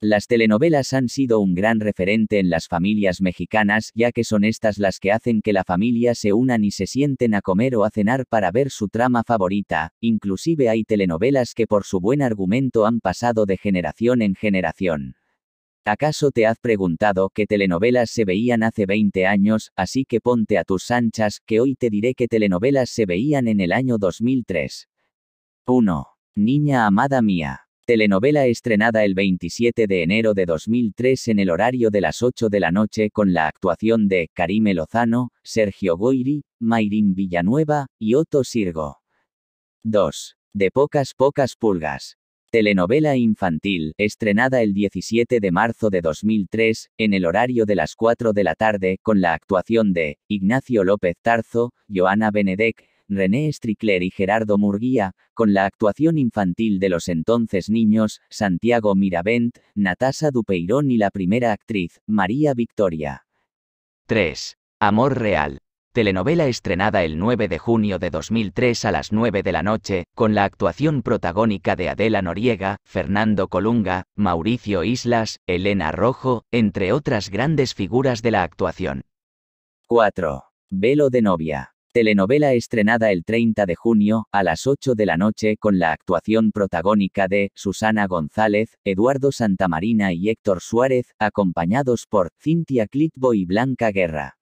Las telenovelas han sido un gran referente en las familias mexicanas, ya que son estas las que hacen que la familia se unan y se sienten a comer o a cenar para ver su trama favorita, inclusive hay telenovelas que por su buen argumento han pasado de generación en generación. ¿Acaso te has preguntado qué telenovelas se veían hace 20 años, así que ponte a tus anchas, que hoy te diré qué telenovelas se veían en el año 2003? 1. Niña amada mía. Telenovela estrenada el 27 de enero de 2003 en el horario de las 8 de la noche con la actuación de Karime Lozano, Sergio Goiri, Mayrin Villanueva y Otto Sirgo. 2. De pocas pocas pulgas. Telenovela infantil, estrenada el 17 de marzo de 2003, en el horario de las 4 de la tarde, con la actuación de Ignacio López Tarzo, Joana Benedek, René Strickler y Gerardo Murguía, con la actuación infantil de los entonces niños, Santiago Mirabent, Natasa Dupeirón y la primera actriz, María Victoria. 3. Amor Real. Telenovela estrenada el 9 de junio de 2003 a las 9 de la noche, con la actuación protagónica de Adela Noriega, Fernando Colunga, Mauricio Islas, Elena Rojo, entre otras grandes figuras de la actuación. 4. Velo de novia. Telenovela estrenada el 30 de junio, a las 8 de la noche, con la actuación protagónica de Susana González, Eduardo Santamarina y Héctor Suárez, acompañados por Cintia Clitbo y Blanca Guerra.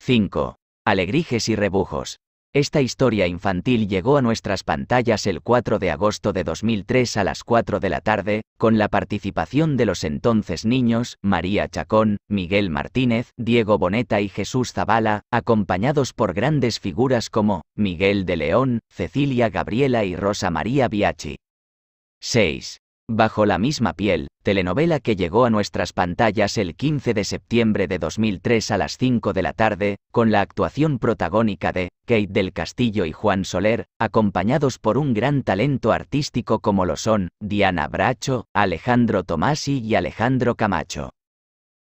5. Alegrijes y rebujos. Esta historia infantil llegó a nuestras pantallas el 4 de agosto de 2003 a las 4 de la tarde, con la participación de los entonces niños, María Chacón, Miguel Martínez, Diego Boneta y Jesús Zavala, acompañados por grandes figuras como Miguel de León, Cecilia Gabriela y Rosa María Biachi. 6. Bajo la misma piel, telenovela que llegó a nuestras pantallas el 15 de septiembre de 2003 a las 5 de la tarde, con la actuación protagónica de Kate del Castillo y Juan Soler, acompañados por un gran talento artístico como lo son Diana Bracho, Alejandro Tomasi y Alejandro Camacho.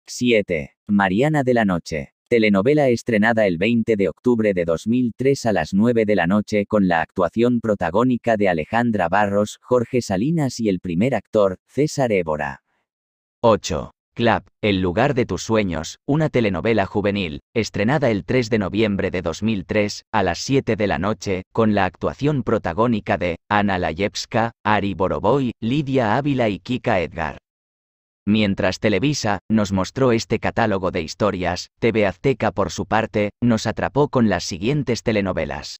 7. Mariana de la Noche. Telenovela estrenada el 20 de octubre de 2003 a las 9 de la noche con la actuación protagónica de Alejandra Barros, Jorge Salinas y el primer actor, César Évora. 8. Club, El lugar de tus sueños, una telenovela juvenil, estrenada el 3 de noviembre de 2003, a las 7 de la noche, con la actuación protagónica de Ana Layevska, Ari Boroboy, Lidia Ávila y Kika Edgar. Mientras Televisa nos mostró este catálogo de historias, TV Azteca por su parte, nos atrapó con las siguientes telenovelas.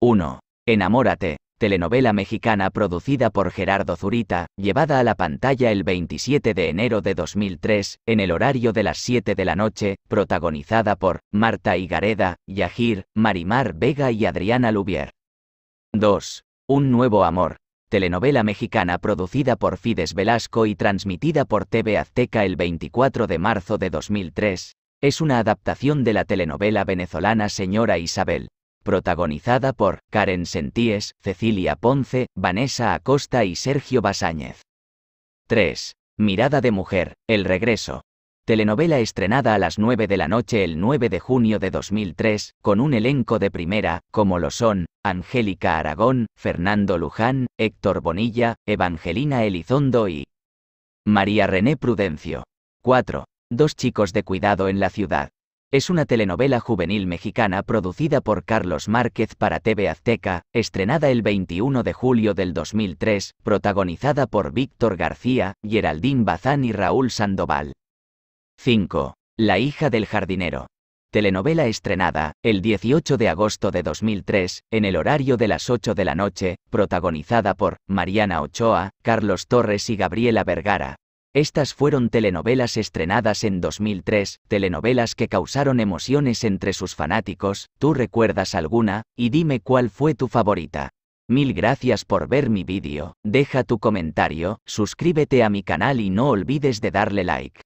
1. Enamórate, telenovela mexicana producida por Gerardo Zurita, llevada a la pantalla el 27 de enero de 2003, en el horario de las 7 de la noche, protagonizada por Marta Igareda, Yajir, Marimar Vega y Adriana Lubier. 2. Un nuevo amor, telenovela mexicana producida por Fides Velasco y transmitida por TV Azteca el 24 de marzo de 2003, es una adaptación de la telenovela venezolana Señora Isabel, protagonizada por Karen Sentíes, Cecilia Ponce, Vanessa Acosta y Sergio Basáñez. 3. Mirada de mujer, El regreso, telenovela estrenada a las 9 de la noche el 9 de junio de 2003, con un elenco de primera, como lo son, Angélica Aragón, Fernando Luján, Héctor Bonilla, Evangelina Elizondo y María René Prudencio. 4. Dos chicos de cuidado en la ciudad. Es una telenovela juvenil mexicana producida por Carlos Márquez para TV Azteca, estrenada el 21 de julio del 2003, protagonizada por Víctor García, Geraldín Bazán y Raúl Sandoval. 5. La hija del jardinero. Telenovela estrenada, el 18 de agosto de 2003, en el horario de las 8 de la noche, protagonizada por Mariana Ochoa, Carlos Torres y Gabriela Vergara. Estas fueron telenovelas estrenadas en 2003, telenovelas que causaron emociones entre sus fanáticos, tú recuerdas alguna, y dime cuál fue tu favorita. Mil gracias por ver mi vídeo, deja tu comentario, suscríbete a mi canal y no olvides de darle like.